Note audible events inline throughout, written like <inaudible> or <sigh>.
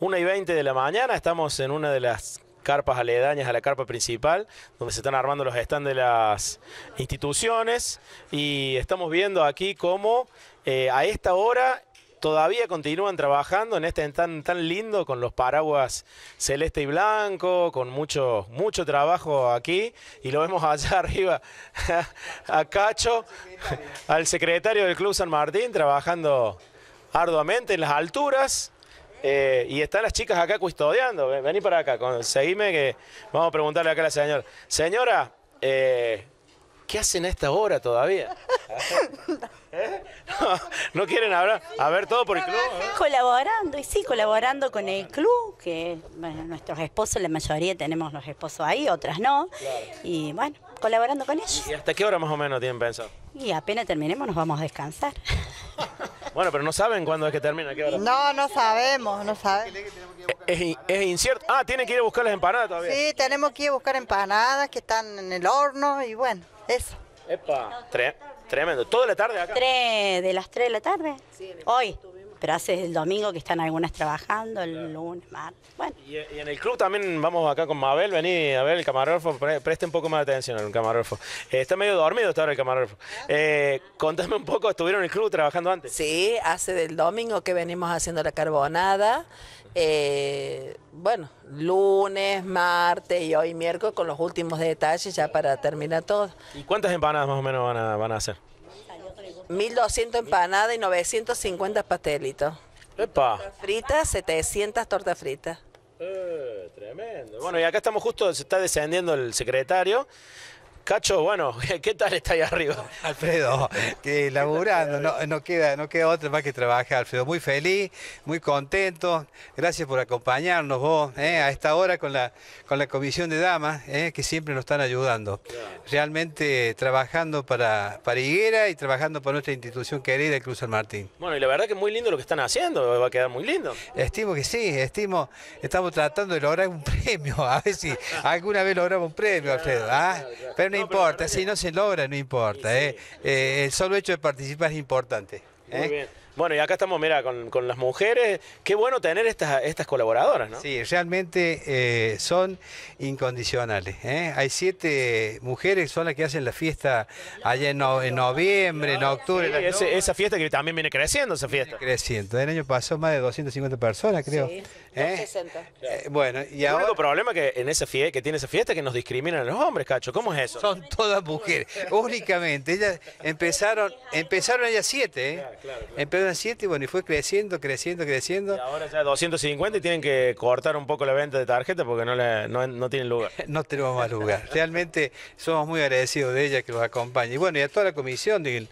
1 y 20 de la mañana, estamos en una de las carpas aledañas a la carpa principal, donde se están armando los stands de las instituciones y estamos viendo aquí cómo eh, a esta hora todavía continúan trabajando en este stand tan lindo con los paraguas celeste y blanco, con mucho, mucho trabajo aquí. Y lo vemos allá <laughs> arriba a Cacho, al secretario del Club San Martín, trabajando arduamente en las alturas. Eh, y están las chicas acá custodiando. Vení para acá, seguime que vamos a preguntarle acá a la señora. Señora, eh, ¿qué hacen a esta hora todavía? <laughs> ¿Eh? No, quieren hablar, a ver todo por el club. Colaborando, y sí, colaborando con el club, que nuestros esposos, la mayoría tenemos los esposos ahí, otras no. Y bueno, colaborando con ellos. ¿Y hasta qué hora más o menos tienen pensado? Y apenas terminemos nos vamos a descansar. Bueno, pero no saben cuándo es que termina, No, no sabemos, no sabemos. Es, incierto. Ah, tienen que ir a buscar las empanadas todavía. Sí, tenemos que ir a buscar empanadas que están en el horno y bueno, eso. Epa, Tre tremendo. ¿Toda la tarde acá? Tres, de las tres de la tarde. Hoy pero hace el domingo que están algunas trabajando, el lunes, martes. Bueno. Y, en el club también vamos acá con Mabel, vení, a ver, el camarógrafo, preste un poco más de atención al camarógrafo. Eh, está medio dormido hasta ahora el camarógrafo. Eh, contame un poco, ¿estuvieron en el club trabajando antes? Sí, hace del domingo que venimos haciendo la carbonada. Eh, bueno, lunes, martes y hoy miércoles con los últimos detalles ya para terminar todo. ¿Y cuántas empanadas más o menos van a, van a hacer? 1200 empanadas y 950 pastelitos. Epa. Fritas, 700 tortas fritas. Eh, tremendo. Bueno, y acá estamos justo, se está descendiendo el secretario. Cacho, bueno, <laughs> ¿qué tal está ahí arriba? Alfredo, que laburando, no, queda, no queda otra más que trabajar, Alfredo. Muy feliz, muy contento. Gracias por acompañarnos vos eh, a esta hora con la, con la comisión de damas, eh, que siempre nos están ayudando. Realmente trabajando para, para Higuera y trabajando para nuestra institución querida, el San Martín. Bueno, y la verdad que es muy lindo lo que están haciendo, va a quedar muy lindo. Estimo que sí, estimo, estamos tratando de lograr un <laughs> premio, a ver si alguna vez logramos un premio, Alfredo. ¿ah? no importa, si no se logra, no importa. ¿eh? Eh, el solo hecho de participar es importante. Muy ¿eh? bien. Bueno, y acá estamos, mira, con, las mujeres. Qué bueno tener estas, estas colaboradoras, ¿no? Sí, realmente eh, son incondicionales. ¿eh? Hay siete mujeres son las que hacen la fiesta allá en, noviembre, en octubre. esa fiesta que también viene creciendo, esa fiesta. creciendo. El año pasado más de 250 personas, creo. Sí, ¿Eh? bueno, y El único problema que, en esa fiesta, que tiene esa fiesta es que nos discriminan a los hombres, Cacho. ¿Cómo es eso? Son todas mujeres, únicamente. Ellas empezaron, empezaron ellas siete, ¿eh? Claro, siete y bueno, y fue creciendo, creciendo, creciendo. ahora ya 250 y tienen que cortar un poco la venta de tarjetas porque no, no, tienen lugar. <laughs> no tenemos más lugar. Realmente somos muy agradecidos de ella que nos acompañe. Y bueno, y a toda la comisión de,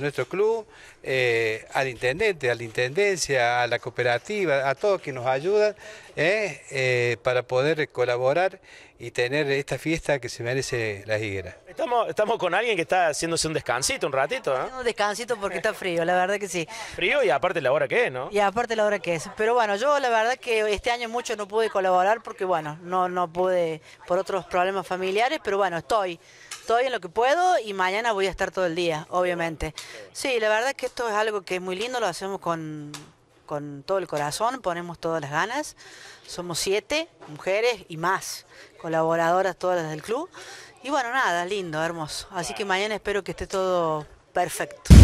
nuestro club, eh, al intendente, a la intendencia, a la cooperativa, a todos que nos ayudan eh, eh, para poder colaborar y tener esta fiesta que se merece la higuera. Estamos, estamos con alguien que está haciéndose un descansito un ratito, ¿eh? Un descansito porque está frío, la verdad que sí. Frío y aparte la hora que es, ¿no? Y aparte la hora que es. Pero bueno, yo la verdad que este año mucho no pude colaborar porque bueno, no, no pude por otros problemas familiares, pero bueno, estoy. Estoy en lo que puedo y mañana voy a estar todo el día, obviamente. Sí, la verdad que esto es algo que es muy lindo, lo hacemos con con todo el corazón, ponemos todas las ganas. Somos siete mujeres y más colaboradoras todas las del club. Y bueno, nada, lindo, hermoso. Así que mañana espero que esté todo perfecto.